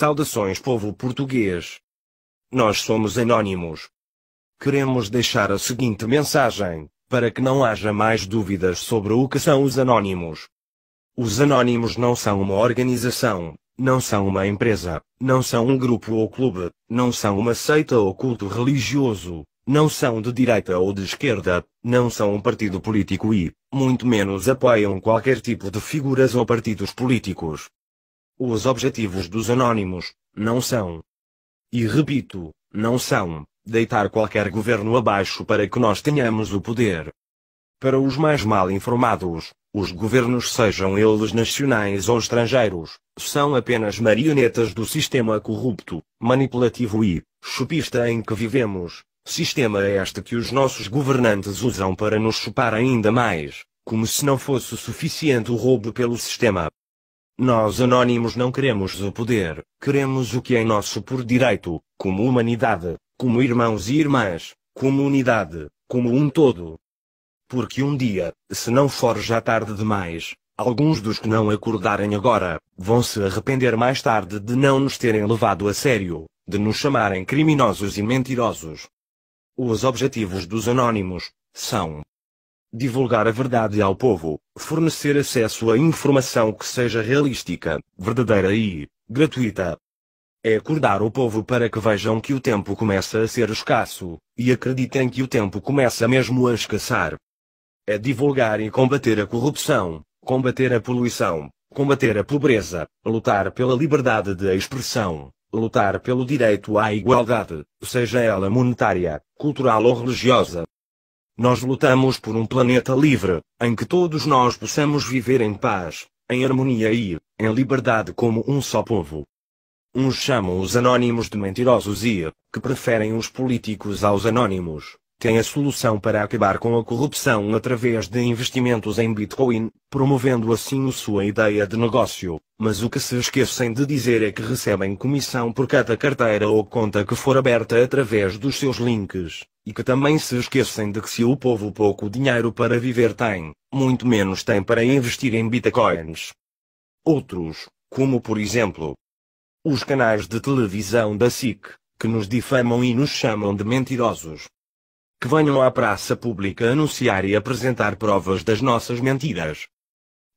Saudações povo português. Nós somos anônimos. Queremos deixar a seguinte mensagem, para que não haja mais dúvidas sobre o que são os anônimos. Os anônimos não são uma organização, não são uma empresa, não são um grupo ou clube, não são uma seita ou culto religioso, não são de direita ou de esquerda, não são um partido político e, muito menos apoiam qualquer tipo de figuras ou partidos políticos. Os objetivos dos anônimos não são, e repito, não são, deitar qualquer governo abaixo para que nós tenhamos o poder. Para os mais mal informados, os governos, sejam eles nacionais ou estrangeiros, são apenas marionetas do sistema corrupto, manipulativo e chupista em que vivemos. Sistema este que os nossos governantes usam para nos chupar ainda mais, como se não fosse suficiente o roubo pelo sistema. Nós anônimos não queremos o poder, queremos o que é nosso por direito, como humanidade, como irmãos e irmãs, como unidade, como um todo. Porque um dia, se não for já tarde demais, alguns dos que não acordarem agora, vão se arrepender mais tarde de não nos terem levado a sério, de nos chamarem criminosos e mentirosos. Os objetivos dos anônimos são, divulgar a verdade ao povo, fornecer acesso a informação que seja realística, verdadeira e gratuita. É acordar o povo para que vejam que o tempo começa a ser escasso, e acreditem que o tempo começa mesmo a escassar. É divulgar e combater a corrupção, combater a poluição, combater a pobreza, lutar pela liberdade de expressão, lutar pelo direito à igualdade, seja ela monetária, cultural ou religiosa. Nós lutamos por um planeta livre, em que todos nós possamos viver em paz, em harmonia e, em liberdade como um só povo. Uns chamam os anônimos de mentirosos e, que preferem os políticos aos anônimos, tem a solução para acabar com a corrupção através de investimentos em Bitcoin, promovendo assim a sua ideia de negócio, mas o que se esquecem de dizer é que recebem comissão por cada carteira ou conta que for aberta através dos seus links, e que também se esquecem de que se o povo pouco dinheiro para viver tem, muito menos tem para investir em Bitcoins. Outros, como por exemplo, os canais de televisão da SIC, que nos difamam e nos chamam de mentirosos, que venham à praça pública anunciar e apresentar provas das nossas mentiras.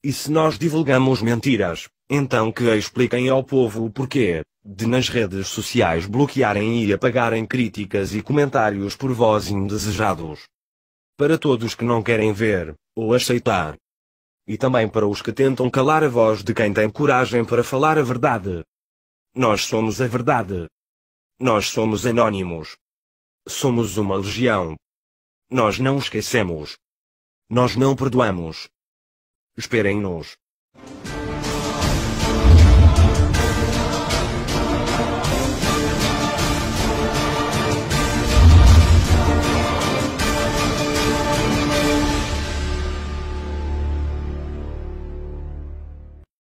E se nós divulgamos mentiras, então que expliquem ao povo o porquê, de nas redes sociais bloquearem e apagarem críticas e comentários por vós indesejados. Para todos que não querem ver, ou aceitar. E também para os que tentam calar a voz de quem tem coragem para falar a verdade. Nós somos a verdade. Nós somos anónimos. Somos uma legião. Nós não esquecemos. Nós não perdoamos. Esperem-nos.